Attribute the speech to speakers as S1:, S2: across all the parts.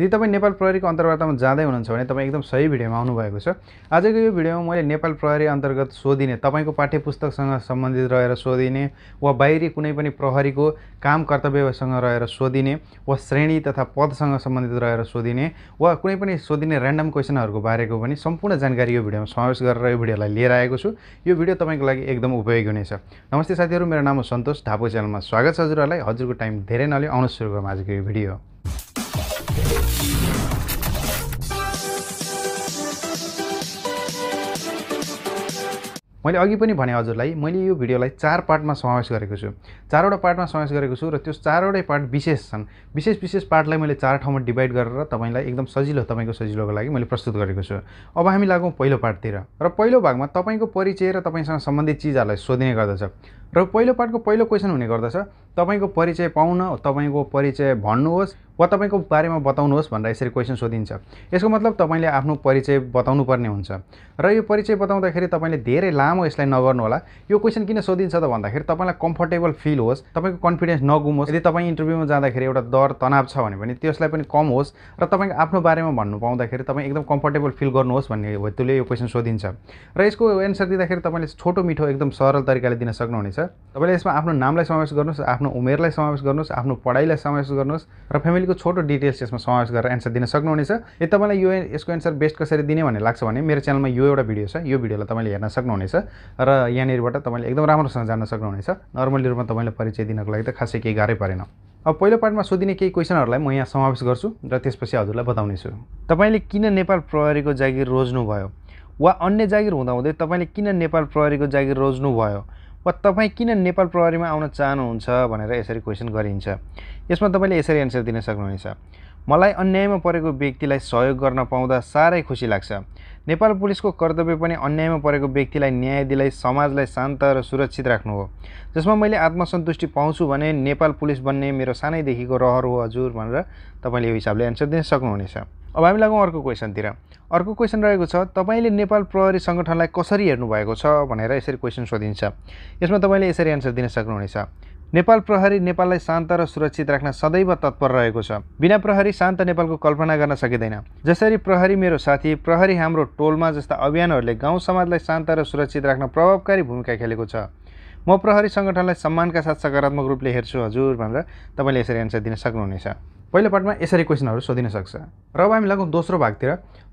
S1: यदि तपाईँ नेपाल प्रहरीको अन्तर्वार्तामा जाँदै हुनुहुन्छ भने तपाईँ एकदम सही भिडियोमा आउनुभएको छ आजको यो भिडियोमा मैले नेपाल प्रहरी अन्तर्गत सोधिने तपाईँको पाठ्य पुस्तकसँग सम्बन्धित रहेर सोधिने वा बाहिरी कुनै पनि प्रहरीको काम कर्तव्यसँग रहेर सोधिने वा श्रेणी तथा पदसँग सम्बन्धित रहेर सोधिने वा कुनै पनि सोधिने ऱ्यान्डम क्वेसनहरूको बारेको पनि सम्पूर्ण जानकारी यो भिडियोमा समावेश गरेर यो भिडियोलाई लिएर आएको छु यो भिडियो तपाईँको लागि एकदम उपयोगी हुनेछ नमस्ते साथीहरू मेरो नाम हो सन्तोष ढापो च्यानलमा स्वागत छ हजुरहरूलाई हजुरको टाइम धेरै नलियो आउनु सुरु गरौँ आजको यो भिडियो मैले अघि पनि भने हजुरलाई मैले यो भिडियोलाई चार पार्टमा समावेश गरेको छु चारवटा पार्टमा समावेश गरेको छु र त्यो चारवटै पार्ट विशेष छन् विशेष विशेष पार्टलाई मैले चार ठाउँमा डिभाइड गरेर तपाईँलाई एकदम सजिलो तपाईँको सजिलोको लागि मैले प्रस्तुत गरेको छु अब हामी लागौँ पहिलो पार्टतिर र पहिलो भागमा तपाईँको परिचय र तपाईँसँग सम्बन्धित चिजहरूलाई सोधिने गर्दछ र पहिलो पार्टको पहिलो क्वेसन हुने गर्दछ तपाईँको परिचय पाउन तपाईँको परिचय भन्नुहोस् वा तपाईँको बारेमा बताउनुहोस् भनेर यसरी क्वेसन सोधिन्छ यसको मतलब तपाईँले आफ्नो परिचय बताउनु पर्ने हुन्छ र यो परिचय बताउँदाखेरि तपाईँले धेरै लामो यसलाई नगर्नु होला यो क्वेसन किन सोधिन्छ त भन्दाखेरि तपाईँलाई कम्फर्टेबल फिल होस् तपाईँको कन्फिडेन्स नगुमोस् यदि तपाईँ इन्टरभ्यूमा जाँदाखेरि एउटा डर तनाव छ भने पनि त्यसलाई पनि कम होस् र तपाईँको आफ्नो बारेमा भन्नु पाउँदाखेरि तपाईँ एकदम कम्फर्टेबल फिल गर्नुहोस् भन्ने हेतुले यो क्वेसन सोधिन्छ र यसको एन्सर दिँदाखेरि तपाईँले छोटो मिठो एकदम सरल तरिकाले दिन सक्नुहुनेछ तपाईँले यसमा आफ्नो नामलाई समावेश गर्नुहोस् आफ्नो उमेरलाई समावेश गर्नुहोस् आफ्नो पढाइलाई समावेश गर्नुहोस् र फेमिलीको तपाईँको छोटो डिटेल्स यसमा समावेश गरेर एन्सर दिन सक्नुहुनेछ यदि तपाईँलाई यो यसको एन्सर बेस्ट कसरी दिने भन्ने लाग्छ भने मेरो च्यानलमा यो एउटा भिडियो छ यो भिडियोलाई तपाईँले हेर्न सक्नुहुनेछ र यहाँनिरबाट तपाईँले एकदम राम्रोसँग जान्न सक्नुहुनेछ नर्मली रूपमा तपाईँलाई परिचय दिनको लागि त खासै केही गाह्रै परेन अब पहिलो पार्टमा सोधिने केही क्वेसनहरूलाई म यहाँ समावेश गर्छु र त्यसपछि हजुरलाई बताउनेछु तपाईँले किन नेपाल प्रहरीको जागिर रोज्नुभयो वा अन्य जागिर हुँदाहुँदै तपाईँले किन नेपाल प्रहरीको जागिर रोज्नुभयो वा तपाईँ किन नेपाल प्रहरीमा आउन चाहनुहुन्छ भनेर यसरी क्वेसन गरिन्छ यसमा तपाईँले यसरी एन्सर दिन सक्नुहुनेछ मलाई अन्यायमा परेको व्यक्तिलाई सहयोग गर्न पाउँदा साह्रै खुसी लाग्छ नेपाल पुलिसको कर्तव्य पनि अन्यायमा परेको व्यक्तिलाई न्याय दिलाई समाजलाई शान्त र सुरक्षित राख्नु हो जसमा मैले आत्मसन्तुष्टि पाउँछु भने नेपाल पुलिस बन्ने मेरो सानैदेखिको रहर हो हजुर भनेर तपाईँले यो हिसाबले एन्सर दिन सक्नुहुनेछ अब हामी लागौँ अर्को क्वेसनतिर अर्को क्वेसन रहेको छ तपाईँले नेपाल प्रहरी सङ्गठनलाई कसरी हेर्नुभएको छ भनेर यसरी क्वेसन सोधिन्छ यसमा तपाईँले यसरी एन्सर दिन सक्नुहुनेछ नेपाल प्रहरी नेपाललाई शान्त र सुरक्षित राख्न सदैव तत्पर रहेको छ बिना प्रहरी शान्त नेपालको कल्पना गर्न सकिँदैन जसरी प्रहरी मेरो साथी प्रहरी हाम्रो टोलमा जस्ता अभियानहरूले गाउँ समाजलाई शान्त र सुरक्षित राख्न प्रभावकारी भूमिका खेलेको छ म प्रहरी सङ्गठनलाई सम्मानका साथ सकारात्मक रूपले हेर्छु हजुर भनेर तपाईँले यसरी एन्सर दिन सक्नुहुनेछ पहिलो पार्टमा यसरी क्वेसनहरू सोधिन सक्छ र अब हामी लागौँ दोस्रो भागतिर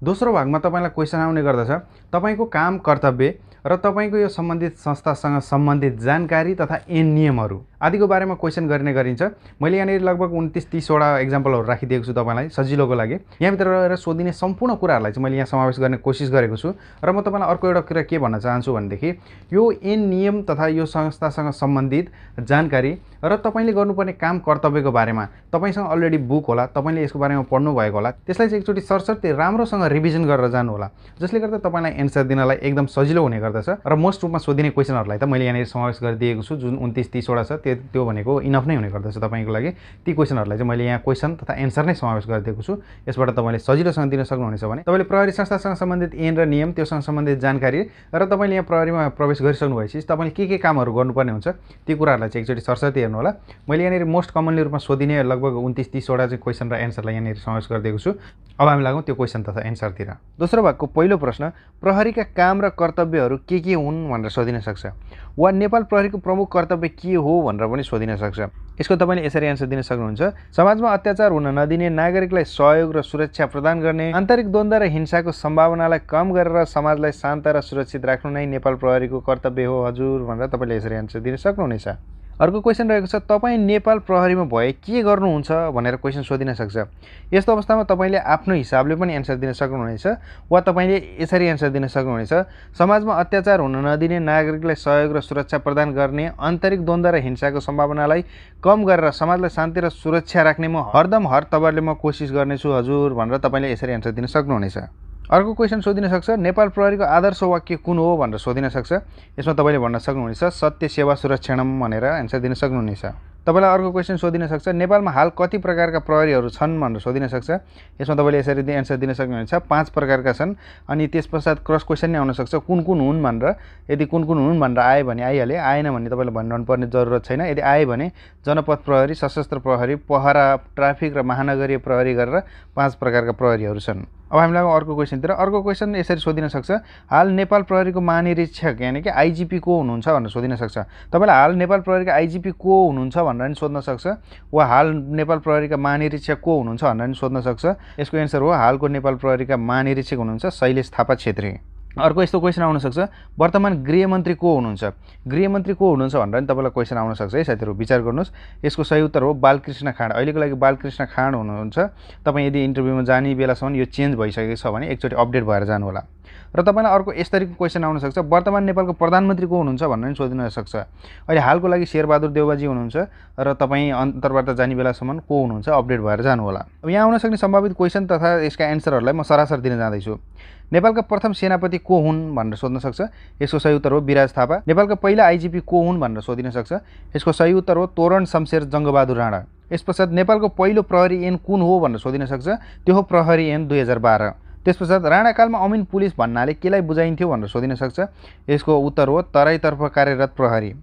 S1: दोस्रो भागमा तपाईँलाई क्वेसन आउने गर्दछ तपाईँको काम कर्तव्य र तपाईँको यो सम्बन्धित संस्थासँग सम्बन्धित जानकारी तथा एन नियमहरू आदिको बारेमा क्वेसन गर्ने गरिन्छ मैले यहाँनिर लगभग उन्तिस तिसवटा इक्जाम्पलहरू राखिदिएको छु तपाईँलाई सजिलोको लागि यहाँभित्र रहेर सोधिने सम्पूर्ण कुराहरूलाई चाहिँ मैले यहाँ समावेश गर्ने कोसिस गरेको छु र म तपाईँलाई अर्को एउटा कुरा के भन्न चाहन्छु भनेदेखि यो एन नियम तथा यो संस्थासँग सम्बन्धित जानकारी र तपाईँले गर्नुपर्ने काम कर्तव्यको बारेमा तपाईँसँग अलरेडी बुक होला तपाईँले यसको बारेमा पढ्नुभएको होला त्यसलाई चाहिँ एकचोटि सरसर्ती राम्रोसँग रिभिजन गरेर जानुहोला जसले गर्दा तपाईँलाई एन्सर दिनलाई एकदम सजिलो हुने गर्दछ र मोस्ट रूपमा सोधिने क्वेसनहरूलाई त मैले यहाँनिर समावेश गरिदिएको छु जुन उन्तिस तिसवटा छ त्यो त्यो भनेको इनफ नै हुने गर्दछ तपाईँको लागि ती क्वेसनहरूलाई चाहिँ मैले यहाँ क्वेसन तथा एन्सर नै समावेश गरिदिएको छु यसबाट तपाईँले सजिलोसँग दिन सक्नुहुनेछ भने तपाईँले प्रहरी संस्थासँग सम्बन्धित एन र नियम त्योसँग सम्बन्धित जानकारी र तपाईँले यहाँ प्रहरीमा प्रवेश गरिसक्नु भएपछि तपाईँले के के कामहरू गर्नुपर्ने हुन्छ ती कुराहरूलाई चाहिँ एकचोटि सरस्वती होला मैले यहाँनिर मोस्ट कमनली रूपमा सोधिने लगभग उन्तिस तिसवटा चाहिँ क्वेसन र एन्सरलाई यहाँनिर समावेश गरिदिएको छु अब हामी लागौँ त्यो क्वेसन तथा एन्सरतिर दोस्रो भागको पहिलो प्रश्न प्रहरीका काम र कर्तव्यहरू के के हुन् भनेर सोधिन सक्छ वा नेपाल प्रहरीको प्रमुख कर्तव्य के हो भनेर पनि सोधिन सक्छ यसको तपाईँले यसरी एन्सर दिन सक्नुहुन्छ समाजमा अत्याचार हुन नदिने नागरिकलाई सहयोग र सुरक्षा प्रदान गर्ने आन्तरिक द्वन्द्व र हिंसाको सम्भावनालाई कम गरेर समाजलाई शान्त र सुरक्षित राख्नु नै नेपाल प्रहरीको कर्तव्य हो हजुर भनेर तपाईँले यसरी एन्सर दिन सक्नुहुनेछ अर्को क्वेसन रहेको छ तपाईँ नेपाल प्रहरीमा भए के गर्नुहुन्छ भनेर क्वेसन सोधिन सक्छ यस्तो अवस्थामा तपाईँले आफ्नो हिसाबले पनि एन्सर दिन सक्नुहुनेछ वा तपाईँले यसरी एन्सर दिन सक्नुहुनेछ समाजमा अत्याचार हुन नदिने नागरिकलाई सहयोग र सुरक्षा प्रदान गर्ने आन्तरिक द्वन्द र हिंसाको सम्भावनालाई कम गरेर समाजलाई शान्ति र सुरक्षा राख्ने म हरदम हर तबरले म कोसिस गर्नेछु हजुर भनेर तपाईँले यसरी एन्सर दिन सक्नुहुनेछ अर्को क्वेसन सोधिन सक्छ नेपाल प्रहरीको आदर्श वाक्य कुन हो भनेर सोधिन सक्छ यसमा तपाईँले भन्न सक्नुहुनेछ सत्य सेवा सुरक्षणम भनेर एन्सर दिन सक्नुहुनेछ तपाईँलाई अर्को क्वेसन सोधिन सक्छ नेपालमा हाल कति प्रकारका प्रहरीहरू छन् भनेर सोधिन सक्छ यसमा तपाईँले यसरी एन्सर दिन सक्नुहुन्छ पाँच प्रकारका छन् अनि त्यस पश्चात क्रस क्वेसन नै आउनसक्छ कुन कुन हुन् भनेर यदि कुन कुन हुन् भनेर आयो भने आइहाले आएन भने तपाईँले भनिरहनु पर्ने जरुरत छैन यदि आयो भने जनपथ प्रहरी सशस्त्र प्रहरी पहरा ट्राफिक र महानगरीय प्रहरी गरेर पाँच प्रकारका प्रहरीहरू छन् अब हामीलाई अर्को क्वेसनतिर अर्को क्वेसन यसरी सोधिन सक्छ हाल नेपाल प्रहरीको महानिरीक्षक यानि कि आइजिपी को हुनुहुन्छ भनेर सोधिन सक्छ तपाईँलाई हाल नेपाल प्रहरीको आइजिपी को हुनुहुन्छ भनेर नि सोध्न सक्छ वा हाल नेपाल प्रहरीका महानिरीक्षक को हुनुहुन्छ भनेर नि सोध्न सक्छ यसको एन्सर हो हालको नेपाल प्रहरीका महानिरीक्षक हुनुहुन्छ शैलेश थापा छेत्री अर्को यस्तो क्वेसन आउनसक्छ वर्तमान गृहमन्त्री को हुनुहुन्छ गृहमन्त्री को हुनुहुन्छ भनेर नि तपाईँलाई क्वेसन आउनसक्छ है साथीहरू विचार गर्नुहोस् यसको सही उत्तर हो बालकृष्ण खाँड अहिलेको लागि बालकृष्ण खाँड हुनुहुन्छ तपाईँ यदि इन्टरभ्यूमा जाने बेलासम्म यो चेन्ज भइसकेको छ भने एकचोटि अपडेट भएर जानुहोला र तपाईँलाई अर्को यस्तरी क्वेसन आउनसक्छ वर्तमान नेपालको प्रधानमन्त्री को हुनुहुन्छ भनेर नि सोधिन सक्छ अहिले हालको लागि शेरबहादुर देवबाजी हुनुहुन्छ र तपाईँ अन्तर्वार्ता जाने बेलासम्म को हुनुहुन्छ अपडेट भएर जानुहोला अब यहाँ आउन सक्ने सम्भावित क्वेसन तथा यसका एन्सरहरूलाई म सरासर दिन जाँदैछु नेपालका प्रथम सेनापति को हुन् भनेर सोध्न सक्छ यसको सही उत्तर हो विराज थापा नेपालका पहिला आइजिपी को हुन् भनेर सोधिन सक्छ यसको सही उत्तर हो तोरण शमशेर जङ्गबहादुर राणा यस पश्चात नेपालको पहिलो प्रहरी एन कुन हो भनेर सोधिन सक्छ त्यो हो प्रहरी एन दुई हजार बाह्र त्यस पश्चात राणाकालमा अमिन पुलिस भन्नाले केलाई बुझाइन्थ्यो भनेर सोधिन सक्छ यसको उत्तर हो तराईतर्फ कार्यरत प्रहरी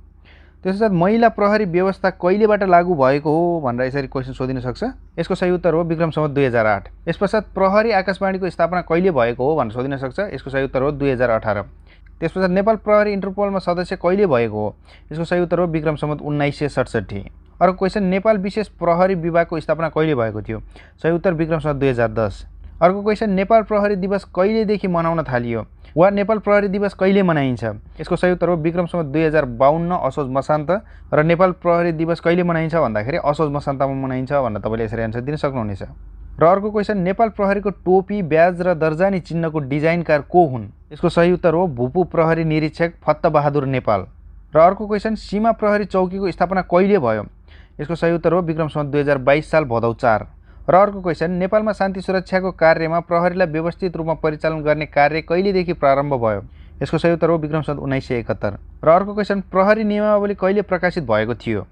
S1: त्यसो महिला प्रहरी व्यवस्था कहिलेबाट लागू भएको हो भनेर यसरी क्वेसन सोधिन सक्छ यसको सही उत्तर हो विक्रम सम्मत दुई हजार आठ यस पश्चात प्रहरी आकाशवाणीको स्थापना कहिले भएको हो भनेर सोधिन सक्छ यसको सही उत्तर हो दुई हजार अठार त्यस पश्चात नेपाल प्रहरी इन्टरपोलमा सदस्य कहिले भएको हो यसको सही उत्तर हो विक्रम सम्मत उन्नाइस सय सडसठी अर्को क्वेसन नेपाल विशेष प्रहरी विभागको स्थापना कहिले भएको थियो सही उत्तर विक्रम सम्मत दुई हजार दस अर्को क्वेसन नेपाल प्रहरी दिवस कहिलेदेखि मनाउन थालियो वा नेपाल प्रहरी दिवस कहिले मनाइन्छ यसको सही उत्तर हो विक्रमसम्म दुई हजार बाहन्न असोज मसान्त र नेपाल प्रहरी दिवस कहिले मनाइन्छ भन्दाखेरि असोज मसान्तमा मनाइन्छ भनेर तपाईँले यसरी एन्सर दिन सक्नुहुनेछ र अर्को क्वेसन नेपाल प्रहरीको टोपी ब्याज र दर्जानी चिन्हको डिजाइनकार को हुन् यसको सही उत्तर हो भूपू प्रहरी निरीक्षक फत्त बहादुर नेपाल र अर्को क्वेसन सीमा प्रहरी चौकीको स्थापना कहिले भयो यसको सही हो विक्रमसम्म दुई हजार बाइस साल भदौ चार र अर्को क्वेसन नेपालमा शान्ति सुरक्षाको कार्यमा प्रहरीलाई व्यवस्थित रूपमा परिचालन गर्ने कार्य कहिलेदेखि प्रारम्भ भयो यसको सही उत्तर हो विक्रम सन् उन्नाइस सय एकहत्तर र अर्को क्वेसन प्रहरी नियमावली कहिले प्रकाशित भएको थियो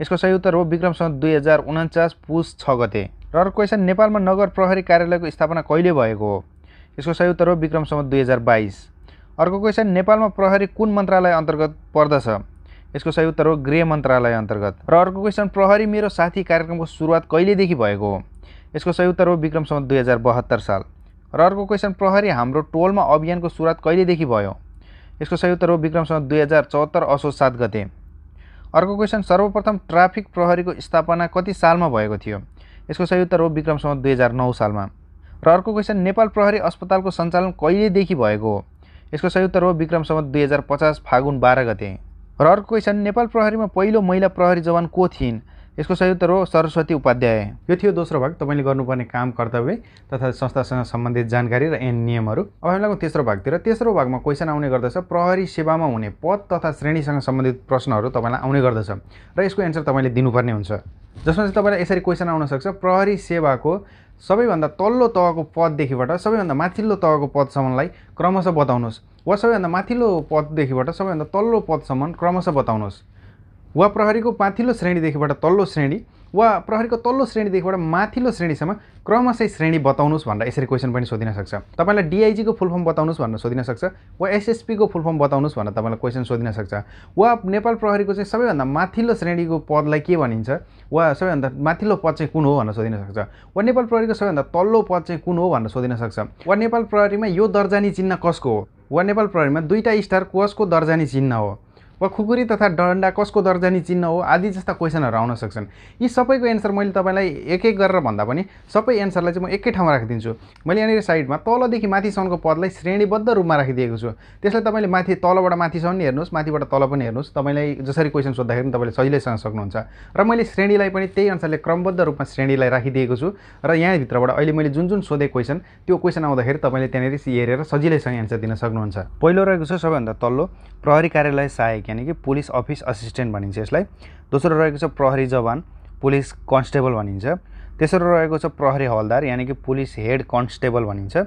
S1: यसको सही उत्तर हो विक्रम सन् दुई हजार उन्चास पुस छ गते र अर्को क्वेसन नेपालमा नगर प्रहरी कार्यालयको स्थापना कहिले भएको हो यसको सही उत्तर हो विक्रम सम्म दुई हजार बाइस अर्को क्वेसन नेपालमा प्रहरी कुन मन्त्रालय अन्तर्गत पर्दछ यसको सही उत्तर हो गृह मन्त्रालय अन्तर्गत र अर्को क्वेसन प्रहरी मेरो साथी कार्यक्रमको सुरुवात कहिलेदेखि भएको हो यसको सही उत्तर हो विक्रम दुई हजार बहत्तर साल र अर्को क्वेसन प्रहरी हाम्रो टोलमा अभियानको सुरुवात कहिलेदेखि भयो यसको सही उत्तर हो विक्रम दुई हजार चौहत्तर असोज सात गते अर्को क्वेसन सर्वप्रथम ट्राफिक प्रहरीको स्थापना कति सालमा भएको थियो यसको सही उत्तर हो विक्रम दुई हजार नौ सालमा र अर्को क्वेसन नेपाल प्रहरी अस्पतालको सञ्चालन कहिलेदेखि भएको हो यसको सही उत्तर हो विक्रम दुई हजार पचास फागुन बाह्र गते र अर्को क्वेसन नेपाल प्रहरीमा पहिलो महिला प्रहरी जवान को थिइन् यसको संयुक्त हो सरस्वती उपाध्याय यो थियो दोस्रो भाग तपाईँले गर्नुपर्ने काम कर्तव्य तथा संस्थासँग सम्बन्धित जानकारी र एन नियमहरू अब हामी लागौँ तेस्रो भागतिर तेस्रो भागमा क्वेसन आउने गर्दछ प्रहरी सेवामा हुने पद तथा श्रेणीसँग सम्बन्धित प्रश्नहरू तपाईँलाई आउने गर्दछ र यसको एन्सर तपाईँले दिनुपर्ने हुन्छ जसमा चाहिँ तपाईँलाई यसरी क्वेसन आउन सक्छ प्रहरी सेवाको सबैभन्दा तल्लो तहको पददेखिबाट सबैभन्दा माथिल्लो तहको पदसम्मलाई क्रमशः बताउनुहोस् वा सबैभन्दा माथिल्लो पददेखिबाट सबैभन्दा तल्लो पदसम्म क्रमशः बताउनुहोस् वा प्रहरीको पाथिल्लो श्रेणीदेखिबाट तल्लो श्रेणी वा प्रहरीको तल्लो श्रेणीदेखिबाट माथिल्लो श्रेणीसम्म क्रमशः श्रेणी बताउनुहोस् भनेर यसरी क्वेसन पनि सोधिन सक्छ तपाईँलाई डिआइजीको फुल फर्म बताउनुहोस् भनेर सोधिन सक्छ वा एसएसपीको फुल फर्म बताउनुहोस् भनेर तपाईँलाई क्वेसन सोधिन सक्छ वा नेपाल प्रहरीको चाहिँ सबैभन्दा माथिल्लो श्रेणीको पदलाई के भनिन्छ वा सबैभन्दा माथिल्लो पद चाहिँ कुन हो भनेर सोधिन सक्छ वा नेपाल प्रहरीको सबैभन्दा तल्लो पद चाहिँ कुन हो भनेर सोधिन सक्छ वा नेपाल प्रहरीमा यो दर्जानी चिन्ह कसको हो वा नेपाल प्रहरीमा दुईवटा स्टार कसको दर्जानी चिन्ह हो वा खुकुरी तथा डन्डा कसको दर्जनी चिन्ह हो आदि जस्ता क्वेसनहरू आउन सक्छन् यी सबैको एन्सर मैले तपाईँलाई एक एक गरेर भन्दा पनि सबै एन्सरलाई चाहिँ म एकै ठाउँमा राखिदिन्छु मैले यहाँनिर साइडमा तलदेखि माथिसम्मको पदलाई श्रेणीबद्ध रूपमा राखिदिएको छु त्यसलाई तपाईँले माथि तलबाट माथिसम्म पनि हेर्नुहोस् माथिबाट तल पनि हेर्नुहोस् तपाईँलाई जसरी क्वेसन सोद्धाखेरि पनि तपाईँले सजिलैसँग सक्नुहुन्छ र मैले श्रेणीलाई पनि त्यही अनुसारले क्रमबद्ध रूपमा श्रेणीलाई राखिदिएको छु र यहाँभित्रबाट अहिले मैले जुन जुन सोधेँ क्वेसन त्यो क्वेसन आउँदाखेरि तपाईँले त्यहाँनिर हेरेर सजिलैसँग एन्सर दिन सक्नुहुन्छ पहिलो रहेको छ सबैभन्दा तल्लो प्रहरी कार्यालय सहायक यानि कि पुलिस अफिस असिस्टेन्ट भनिन्छ यसलाई दोस्रो रहेको छ प्रहरी जवान पुलिस कन्स्टेबल भनिन्छ तेस्रो रहेको छ प्रहरी हवलदार यानि कि पुलिस हेड कन्स्टेबल भनिन्छ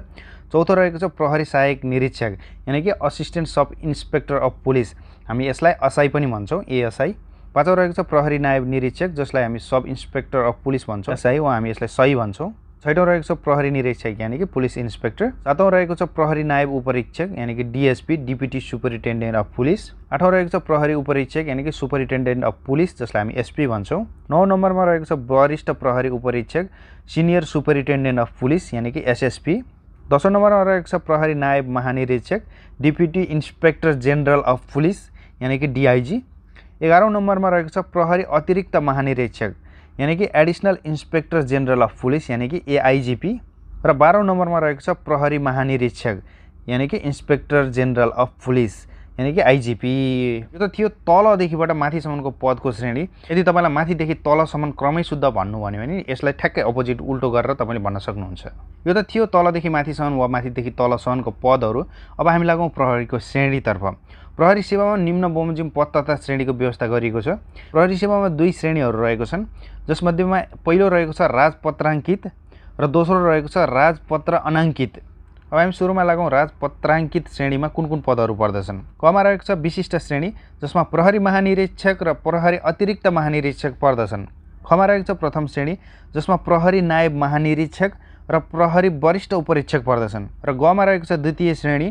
S1: चौथो रहेको छ प्रहरी सहायक निरीक्षक यानि कि assistant sub inspector of police हामी यसलाई असाई पनि भन्छौँ एएसआई पाँचौँ रहेको छ प्रहरी नायब निरीक्षक जसलाई हामी सब इन्सपेक्टर अफ पुलिस भन्छौँ एसआई वा हामी यसलाई सही भन्छौँ छैटौँ रहेको छ प्रहरी निरीक्षक यानि कि पुलिस इन्सपेक्टर सातौँ रहेको छ प्रहरी नायब उपरीक्षक यानि कि DSP deputy superintendent of police आठौँ रहेको छ प्रहरी उपरीक्षक यानि कि सुपरिन्टेन्डेन्ट अफ पुलिस जसलाई हामी एसपी भन्छौँ नौ नम्बरमा रहेको छ वरिष्ठ प्रहरी उपरीक्षक सिनियर सुपरिन्टेन्डेन्ट अफ पुलिस यानि कि एसएसपी दसौँ नम्बरमा रहेको छ प्रहरी नायब महानिरीक्षक deputy inspector general of police यानि कि डिआइजी एघारौँ नम्बरमा रहेको छ प्रहरी अतिरिक्त महानिरीक्षक यानि कि additional inspector general of police यानि कि एआइजिपी र बाह्रौँ नम्बरमा रहेको छ प्रहरी महानिरीक्षक यानि कि इन्सपेक्टर जेनरल अफ पुलिस यानि कि आइजिपी यो त थियो तलदेखिबाट माथिसम्मको पदको श्रेणी यदि तपाईँलाई माथिदेखि तलसम्म क्रमै शुद्ध भन्नु भन्यो भने यसलाई ठ्याक्कै अपोजिट उल्टो गरेर तपाईँले भन्न सक्नुहुन्छ यो त थियो तलदेखि माथिसम्म वा माथिदेखि तलसम्मको पदहरू अब हामी लागौँ प्रहरीको श्रेणीतर्फ प्रहरी सेवामा निम्न बमोजिम पद तथा श्रेणीको व्यवस्था गरिएको छ प्रहरी सेवामा दुई श्रेणीहरू रहेको छन् जसमध्येमा पहिलो रहेको छ राजपत्राङ्कित र दोस्रो रहेको छ राजपत्र अनाङ्कित अब हामी सुरुमा लागौँ राज पत्राङ्कित श्रेणीमा कुन कुन पदहरू पर्दछन् कमा रहेको छ विशिष्ट श्रेणी जसमा प्रहरी महानिरीक्षक र प्रहरी अतिरिक्त महानिरीक्षक पर्दछन् खमा रहेको छ प्रथम श्रेणी जसमा प्रहरी नायब महानिरीक्षक र प्रहरी वरिष्ठ उपरीक्षक पर्दछन् र गमा रहेको छ द्वितीय श्रेणी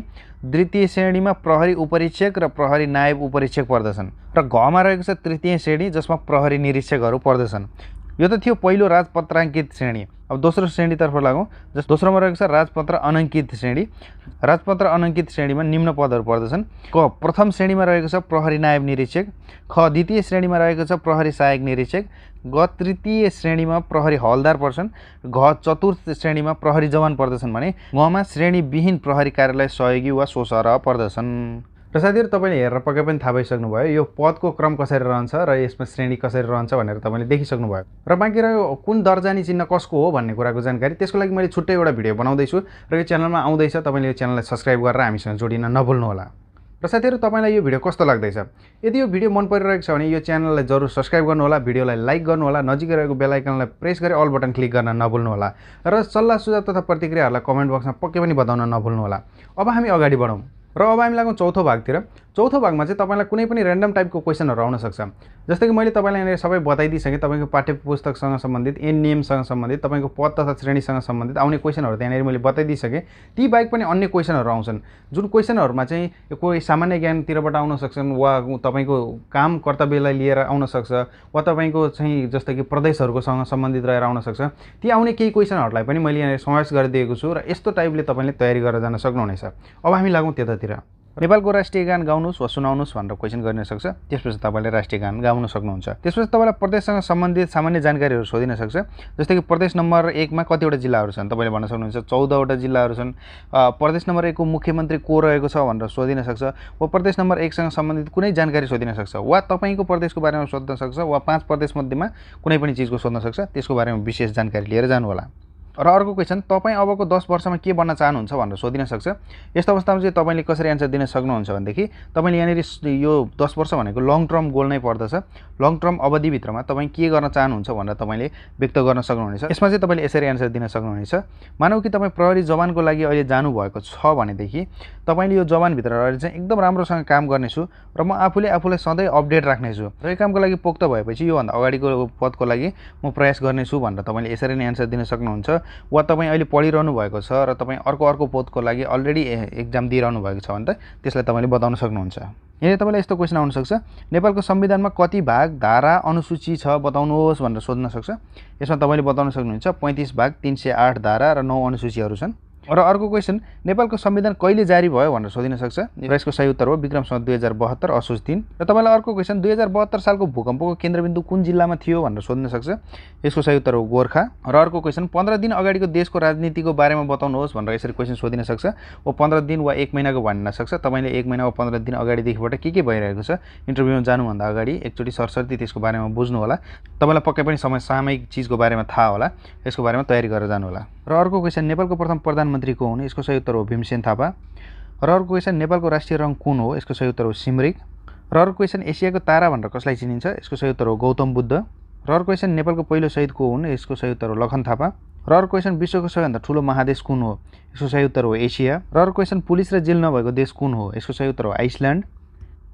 S1: द्वितीय श्रेणीमा प्रहरी उपरीक्षक र प्रहरी नायब उपरीक्षक पर्दछन् र घमा रहेको छ तृतीय श्रेणी जसमा प्रहरी निरीक्षकहरू पर्दछन् यो त थियो पहिलो राजपत्राङ्कित श्रेणी अब दोस्रो श्रेणीतर्फ लागौँ जस दोस्रोमा रहेको छ राजपत्र अनङ्कित श्रेणी राजपत्र अनङ्कित श्रेणीमा निम्न पदहरू पर्दछन् क प्रथम श्रेणीमा रहेको छ प्रहरी नायब निरीक्षक ख द्वितीय श्रेणीमा रहेको छ प्रहरी सहायक निरीक्षक ग तृतीय श्रेणीमा प्रहरी हलदार पर्छन् घ चतुर्थ श्रेणीमा प्रहरी जवान पर्दछन् भने घमा श्रेणीविहीन प्रहरी कार्यालय सहयोगी वा सोसरह पर्दछन् र साथीहरू तपाईँले हेरेर पक्कै पनि थाहा भइसक्नु भयो यो पदको क्रम कसरी रहन्छ र यसमा श्रेणी कसरी रहन्छ भनेर तपाईँले देखिसक्नुभयो र बाँकी रह्यो कुन दर्जानी चिन्ह कसको हो भन्ने कुराको जानकारी त्यसको लागि मैले छुट्टै एउटा भिडियो बनाउँदैछु र यो च्यानलमा आउँदैछ तपाईँले यो च्यानललाई सब्सक्राइब गरेर हामीसँग जोडिन नभुल्नुहोला र साथीहरू तपाईँलाई यो भिडियो कस्तो लाग्दैछ यदि यो भिडियो मन परिरहेको छ भने यो च्यानललाई जरुर सब्सक्राइब गर्नुहोला भिडियोलाई लाइक गर्नुहोला नजिकै रहेको बेलायकनलाई प्रेस गरेर अल बटन क्लिक गर्न नभुल्नुहोला र सल्लाह सुझाव तथा प्रतिक्रियाहरूलाई कमेन्ट बक्समा पक्कै पनि बताउन नभुल्नुहोला अब हामी अगाडि बढौँ र अब हामी लागौँ चौथो भागतिर चौथो भागमा चाहिँ तपाईँलाई कुनै पनि रेन्डम टाइपको क्वेसनहरू आउनसक्छ जस्तै कि मैले तपाईँलाई यहाँनिर सबै बताइदिइसकेँ तपाईँको पाठ्य पुस्तकसँग सम्बन्धित एन नियमसँग सम्बन्धित तपाईँको पद तथा श्रेणीसँग सम्बन्धित आउने क्वेसनहरू त्यहाँनिर मैले बताइदिइसकेँ ती बाहेक पनि अन्य क्वेसनहरू आउँछन् जुन क्वेसनहरूमा चाहिँ कोही सामान्य ज्ञानतिरबाट आउन सक्छन् वा तपाईँको काम कर्तव्यलाई लिएर आउन सक्छ वा तपाईँको चाहिँ जस्तै कि प्रदेशहरूकोसँग सम्बन्धित रहेर आउन सक्छ ती आउने केही क्वेसनहरूलाई पनि मैले यहाँनिर समावेश गरिदिएको छु र यस्तो टाइपले तपाईँले तयारी गरेर जान सक्नुहुनेछ अब हामी लागौँ त्यतातिर नेपालको राष्ट्रिय गान गाउनुहोस् वा सुनाउनुहोस् भनेर क्वेसन गर्न सक्छ त्यसपछि तपाईँले राष्ट्रिय गान गाउन सक्नुहुन्छ त्यसपछि तपाईँलाई प्रदेशसँग सम्बन्धित सामान्य जानकारीहरू सोधिन सक्छ जस्तै कि प्रदेश नम्बर एकमा कतिवटा जिल्लाहरू छन् तपाईँले भन्न सक्नुहुन्छ चौधवटा जिल्लाहरू छन् प्रदेश नम्बर एकको मुख्यमन्त्री को रहेको छ भनेर सोधिन सक्छ वा प्रदेश नम्बर एकसँग सम्बन्धित कुनै जानकारी सोधिन सक्छ वा तपाईँको प्रदेशको बारेमा सोध्न सक्छ वा पाँच प्रदेशमध्येमा कुनै पनि चिजको सोध्न सक्छ त्यसको बारेमा विशेष जानकारी लिएर जानुहोला र अर्को क्वेसन तपाईँ अबको दस वर्षमा के बन्न चाहनुहुन्छ भनेर सोधिन सक्छ यस्तो अवस्थामा चाहिँ तपाईँले कसरी एन्सर दिन सक्नुहुन्छ भनेदेखि तपाईँले यहाँनिर यो दस वर्ष भनेको लङ टर्म गोल नै पर्दछ लङ टर्म अवधिभित्रमा तपाईँ के गर्न चाहनुहुन्छ भनेर तपाईँले व्यक्त गर्न सक्नुहुनेछ यसमा चाहिँ तपाईँले यसरी एन्सर दिन सक्नुहुनेछ मानौ कि तपाईँ प्रहरी जवानको लागि अहिले जानुभएको छ भनेदेखि तपाईँले यो जवानभित्र रहेर चाहिँ एकदम राम्रोसँग काम गर्नेछु र म आफूले आफूलाई सधैँ अपडेट राख्नेछु र यो कामको लागि पोख्त भएपछि योभन्दा अगाडिको पदको लागि म प्रयास गर्नेछु भनेर तपाईँले यसरी नै एन्सर दिन सक्नुहुन्छ वा तपाईँ अहिले पढिरहनु भएको छ र तपाईँ अर्को अर्को पदको लागि अलरेडी एक्जाम दिइरहनु भएको छ भने त त्यसलाई तपाईँले बताउन सक्नुहुन्छ यदि तपाईँलाई यस्तो क्वेसन सक्छ नेपालको संविधानमा कति भाग धारा अनुसूची छ बताउनुहोस् भनेर सोध्न सक्छ यसमा तपाईँले बताउन सक्नुहुन्छ पैँतिस भाग तिन सय आठ धारा र नौ अनुसूचीहरू छन् र अर्को क्वेसन नेपालको संविधान कहिले जारी भयो भनेर सोधिन सक्छ र यसको सही उत्तर हो विक्रम दुई हजार बहत्तर असोज दिन र तपाईँलाई अर्को क्वेसन दुई हजार बहत्तर सालको भूकम्पको केन्द्रबिन्दु कुन जिल्लामा थियो भनेर सोध्न सक्छ यसको सही उत्तर हो गोर्खा र अर्को क्वेसन पन्ध्र दिन अगाडिको देशको राजनीतिको बारेमा बताउनुहोस् भनेर यसरी क्वेसन सोधिन सक्छ वा पन्ध्र दिन वा एक महिनाको भन्न सक्छ तपाईँले एक महिना वा पन्ध्र दिन अगाडिदेखिबाट के के भइरहेको छ इन्टरभ्यूमा जानुभन्दा अगाडि एकचोटि सरसर्ती त्यसको बारेमा बुझ्नु होला तपाईँलाई पक्कै पनि समय सामयिक चिजको बारेमा थाहा होला यसको बारेमा तयारी गरेर जानुहोला र अर्को क्वेसन नेपालको प्रथम प्रधानमन्त्री मन्त्री को हुन् यसको सही उत्तर हो भीमसेन थापा र अर्को क्वेसन नेपालको राष्ट्रिय रङ कुन हो यसको सही उत्तर हो सिमरिक र अर्को क्वेसन एसियाको तारा भनेर कसलाई चिनिन्छ यसको सही उत्तर हो गौतम बुद्ध र अर्को क्वेसन नेपालको पहिलो शहीद को हुन् यसको सही उत्तर हो लखन थापा र अर्को क्वेसन विश्वको सबैभन्दा ठुलो महादेश कुन हो यसको सही उत्तर हो एसिया र अर्को क्वेसन पुलिस र जेल नभएको देश कुन हो यसको सही उत्तर हो आइसल्यान्ड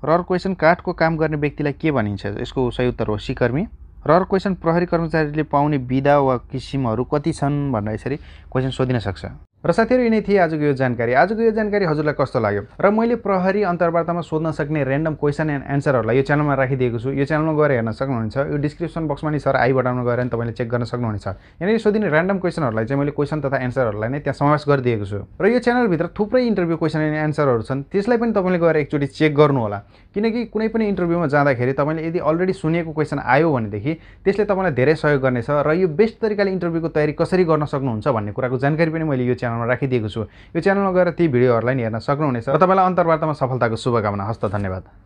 S1: र अर्को क्वेसन काठको काम गर्ने व्यक्तिलाई के भनिन्छ यसको सही उत्तर हो सिकर्मी र अर्को क्वेसन प्रहरी कर्मचारीले पाउने विधा वा किसिमहरू कति छन् भनेर यसरी क्वेसन सोधिन सक्छ र साथीहरू यिनै थिए आजको यो जानकारी आजको यो जानकारी हजुरलाई कस्तो लाग्यो र मैले प्रहरी अन्तर्वार्तामा सोध्न सक्ने रेन्डम क्वेसन एन्ड एन्सरहरूलाई यो च्यानलमा राखिदिएको छु यो च्यानलमा गएर हेर्न सक्नुहुन्छ यो डिस्क्रिप्सन बक्समा नि सर आई बटाउनु गएर तपाईँले चेक गर्न सक्नुहुनेछ यहाँनिर सोधिने रेन्डम क्वेसनहरूलाई चाहिँ मैले क्वेसन तथा एन्सरहरूलाई नै त्यहाँ समावेश गरिदिएको छु र यो च्यानलभित्र थुप्रै इन्टरभ्यू क्वेसन एन्ड एन्सरहरू छन् त्यसलाई पनि तपाईँले गएर एकचोटि चेक गर्नुहोला किनकि कुनै पनि इन्टरभ्यूमा जाँदाखेरि तपाईँले यदि अलरेडी सुनेको क्वेसन आयो भनेदेखि त्यसले तपाईँलाई धेरै सहयोग गर्नेछ र यो बेस्ट तरिकाले इन्टरभ्यूको तयारी कसरी गर्न सक्नुहुन्छ भन्ने कुराको जानकारी पनि मैले यो च्यानल च्यानलमा राखिदिएको छु यो च्यानलमा गएर ती भिडियोहरूलाई नि हेर्न सक्नुहुनेछ र तपाईँलाई अन्तर्वार्तामा सफलताको शुभकामना हस्त धन्यवाद